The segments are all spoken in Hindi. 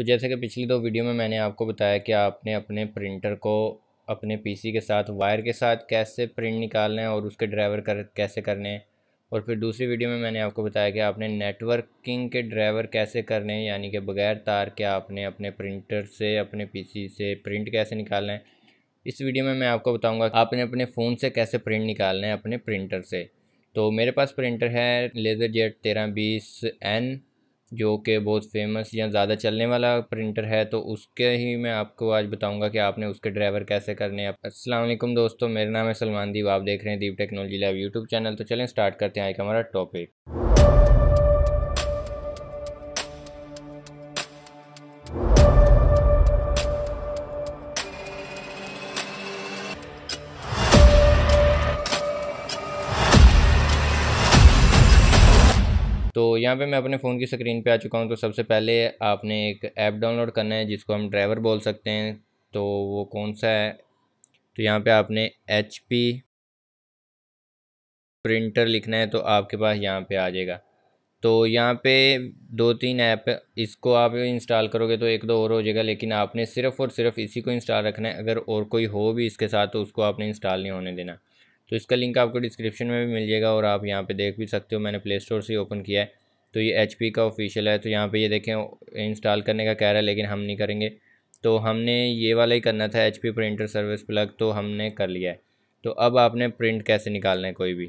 तो जैसे कि पिछली दो वीडियो में मैंने आपको बताया कि आपने अपने प्रिंटर को अपने पीसी के साथ वायर के साथ कैसे प्रिंट निकालना है और उसके ड्राइवर कर कैसे करने हैं और फिर दूसरी वीडियो में मैंने आपको बताया कि आपने नेटवर्किंग के ड्राइवर कैसे करने हैं यानी कि बगैर तार के आपने अपने प्रिंटर से अपने पीसी से प्रिंट कैसे निकालना है इस वीडियो में मैं आपको बताऊँगा आपने अपने फ़ोन से कैसे प्रिंट निकालना है अपने प्रिंटर से तो मेरे पास प्रिंटर है लेज़र जेट तेरह बीस एन जो कि बहुत फेमस या ज़्यादा चलने वाला प्रिंटर है तो उसके ही मैं आपको आज बताऊंगा कि आपने उसके ड्राइवर कैसे करने हैं अस्सलाम वालेकुम दोस्तों मेरा नाम है सलमान दीप आप देख रहे हैं Deep technology live YouTube channel तो चलें स्टार्ट करते हैं आज का हमारा टॉपिक तो यहाँ पे मैं अपने फ़ोन की स्क्रीन पे आ चुका हूँ तो सबसे पहले आपने एक ऐप डाउनलोड करना है जिसको हम ड्राइवर बोल सकते हैं तो वो कौन सा है तो यहाँ पे आपने एच पी प्रिंटर लिखना है तो आपके पास यहाँ पे आ जाएगा तो यहाँ पे दो तीन ऐप इसको आप इंस्टॉल करोगे तो एक दो और हो जाएगा लेकिन आपने सिर्फ़ और सिर्फ इसी को इंस्टॉल रखना है अगर और कोई हो भी इसके साथ तो उसको आपने इंस्टॉल नहीं होने देना तो इसका लिंक आपको डिस्क्रिप्शन में भी मिल जाएगा और आप यहाँ पे देख भी सकते हो मैंने प्ले स्टोर से ओपन किया है तो ये एच का ऑफिशियल है तो यहाँ पे ये देखें इंस्टॉल करने का कह रहा है लेकिन हम नहीं करेंगे तो हमने ये वाला ही करना था एच प्रिंटर सर्विस प्लग तो हमने कर लिया है तो अब आपने प्रिंट कैसे निकालना है कोई भी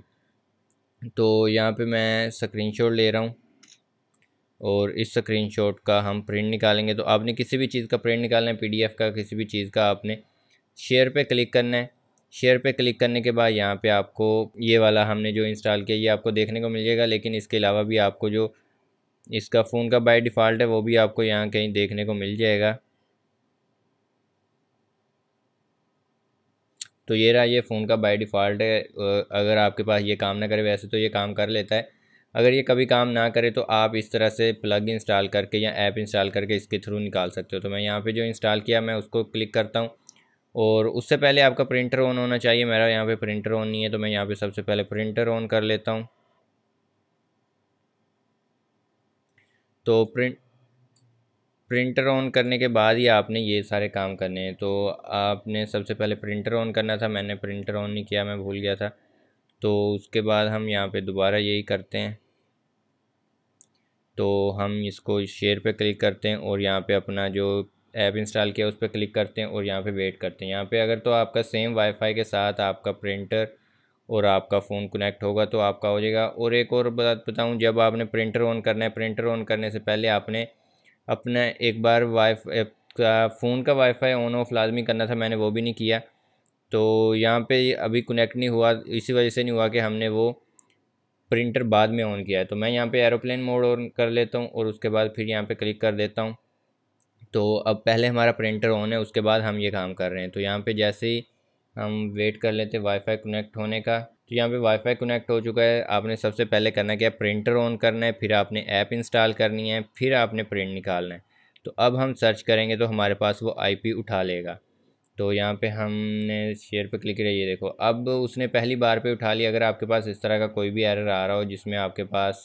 तो यहाँ पर मैं स्क्रीन ले रहा हूँ और इस स्क्रीन का हम प्रिंट निकालेंगे तो आपने किसी भी चीज़ का प्रिंट निकालना है पी का किसी भी चीज़ का आपने शेयर पर क्लिक करना है शेयर पे क्लिक करने के बाद यहाँ पे आपको ये वाला हमने जो इंस्टॉल किया ये आपको देखने को मिल जाएगा लेकिन इसके अलावा भी आपको जो इसका फ़ोन का बाय डिफ़ॉल्ट है वो भी आपको यहाँ कहीं देखने को मिल जाएगा तो ये रहा ये फ़ोन का बाय डिफ़ॉल्ट है अगर आपके पास ये काम ना करे वैसे तो ये काम कर लेता है अगर ये कभी काम ना करे तो आप इस तरह से प्लग इंस्टॉल करके या ऐप इंस्टॉल करके इसके थ्रू निकाल सकते हो तो मैं यहाँ पे जो इंस्टॉल किया मैं उसको क्लिक करता हूँ और उससे पहले आपका प्रिंटर ऑन होना चाहिए मेरा यहाँ पे प्रिंटर ऑन नहीं है तो मैं यहाँ पे सबसे पहले प्रिंटर ऑन कर लेता हूँ तो प्रिंट प्रिंटर ऑन करने के बाद ही आपने ये सारे काम करने हैं तो आपने सबसे पहले प्रिंटर ऑन करना था मैंने प्रिंटर ऑन नहीं किया मैं भूल गया था तो उसके बाद हम यहाँ पे दोबारा यही करते हैं तो हम इसको शेयर पे क्लिक करते हैं और यहाँ पे अपना जो ऐप इंस्टॉल किया उस पर क्लिक करते हैं और यहाँ पे वेट करते हैं यहाँ पे अगर तो आपका सेम वाईफाई के साथ आपका प्रिंटर और आपका फ़ोन कनेक्ट होगा तो आपका हो जाएगा और एक और बात बताऊँ जब आपने प्रिंटर ऑन करना है प्रिंटर ऑन करने से पहले आपने अपना एक बार वाई का फ़ोन का वाईफाई ऑन ऑफ लाजमी करना था मैंने वो भी नहीं किया तो यहाँ पर अभी कनेक्ट नहीं हुआ इसी वजह से नहीं हुआ कि हमने वो प्रिंटर बाद में ऑन किया है तो मैं यहाँ पे एरोप्लेन मोड ऑन कर लेता हूँ और उसके बाद फिर यहाँ पे क्लिक कर देता हूँ तो अब पहले हमारा प्रिंटर ऑन है उसके बाद हम ये काम कर रहे हैं तो यहाँ पे जैसे ही हम वेट कर लेते हैं वाईफाई कनेक्ट होने का तो यहाँ पे वाईफाई कनेक्ट हो चुका है आपने सबसे पहले करना क्या प्रिंटर ऑन करना है फिर आपने ऐप इंस्टॉल करनी है फिर आपने प्रिंट निकालना है तो अब हम सर्च करेंगे तो हमारे पास वो आई उठा लेगा तो यहाँ पे हमने शेयर पे क्लिक किया ये देखो अब उसने पहली बार पे उठा लिया अगर आपके पास इस तरह का कोई भी एरर आ रहा हो जिसमें आपके पास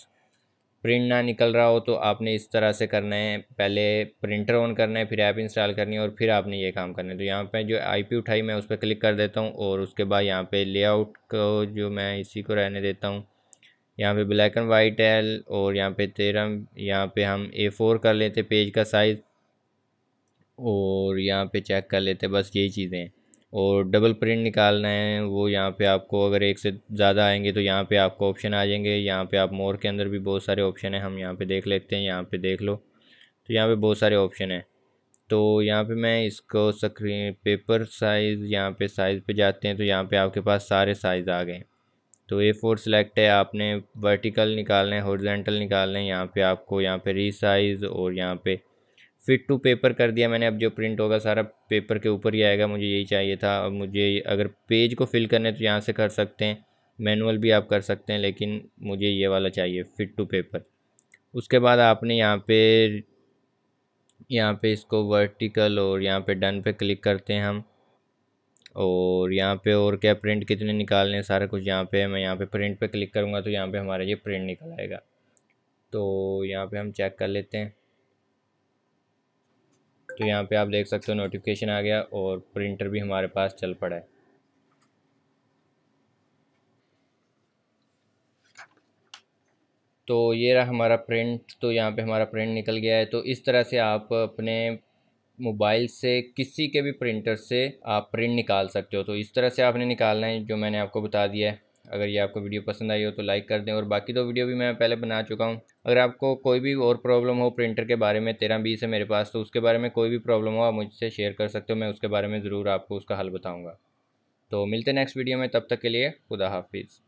प्रिंट ना निकल रहा हो तो आपने इस तरह से करना है पहले प्रिंटर ऑन करना है फिर ऐप इंस्टॉल करनी है और फिर आपने ये काम करना है तो यहाँ पे जो आईपी उठाई मैं उस पर क्लिक कर देता हूँ और उसके बाद यहाँ पे लेआउट को जो मैं इसी को रहने देता हूँ यहाँ पे ब्लैक एंड वाइट है और यहाँ पे तेरह यहाँ पे हम ए फोर कर लेते पेज का साइज़ और यहाँ पर चेक कर लेते बस यही चीज़ें हैं और डबल प्रिंट निकालना है वो यहाँ पे आपको अगर एक से ज़्यादा आएंगे तो यहाँ पे आपको ऑप्शन आ जाएंगे यहाँ पे आप मोर के अंदर भी बहुत सारे ऑप्शन हैं हम यहाँ पे देख लेते हैं यहाँ पे देख लो तो यहाँ पे बहुत सारे ऑप्शन हैं तो यहाँ पे मैं इसको सक्रीन पेपर साइज़ यहाँ पे साइज़ पे जाते हैं तो यहाँ पे आपके पास सारे साइज़ आ गए तो ए फोर सेलेक्ट है आपने वर्टिकल निकालना है हॉर्जेंटल निकालना है यहाँ पर आपको यहाँ पर री साइज़ और यहाँ पर फिट टू पेपर कर दिया मैंने अब जो प्रिंट होगा सारा पेपर के ऊपर ही आएगा मुझे यही चाहिए था अब मुझे अगर पेज को फिल करने तो यहाँ से कर सकते हैं मैनुअल भी आप कर सकते हैं लेकिन मुझे ये वाला चाहिए फिट टू पेपर उसके बाद आपने यहाँ पे यहाँ पे इसको वर्टिकल और यहाँ पे डन पे क्लिक करते हैं हम और यहाँ पे और क्या प्रिंट कितने निकालने हैं सारा कुछ यहाँ पे मैं यहाँ पे प्रिंट पे क्लिक करूँगा तो यहाँ पे हमारा ये प्रिंट निकल आएगा तो यहाँ पे हम चेक कर लेते हैं तो यहाँ पे आप देख सकते हो नोटिफिकेशन आ गया और प्रिंटर भी हमारे पास चल पड़ा है तो ये रहा हमारा प्रिंट तो यहाँ पे हमारा प्रिंट निकल गया है तो इस तरह से आप अपने मोबाइल से किसी के भी प्रिंटर से आप प्रिंट निकाल सकते हो तो इस तरह से आपने निकालना है जो मैंने आपको बता दिया है अगर ये आपको वीडियो पसंद आई हो तो लाइक कर दें और बाकी तो वीडियो भी मैं पहले बना चुका हूँ अगर आपको कोई भी और प्रॉब्लम हो प्रिंटर के बारे में तेरह बीस है मेरे पास तो उसके बारे में कोई भी प्रॉब्लम हो आप मुझसे शेयर कर सकते हो मैं उसके बारे में ज़रूर आपको उसका हल बताऊँगा तो मिलते नेक्स्ट वीडियो में तब तक के लिए खुदा हाफिज़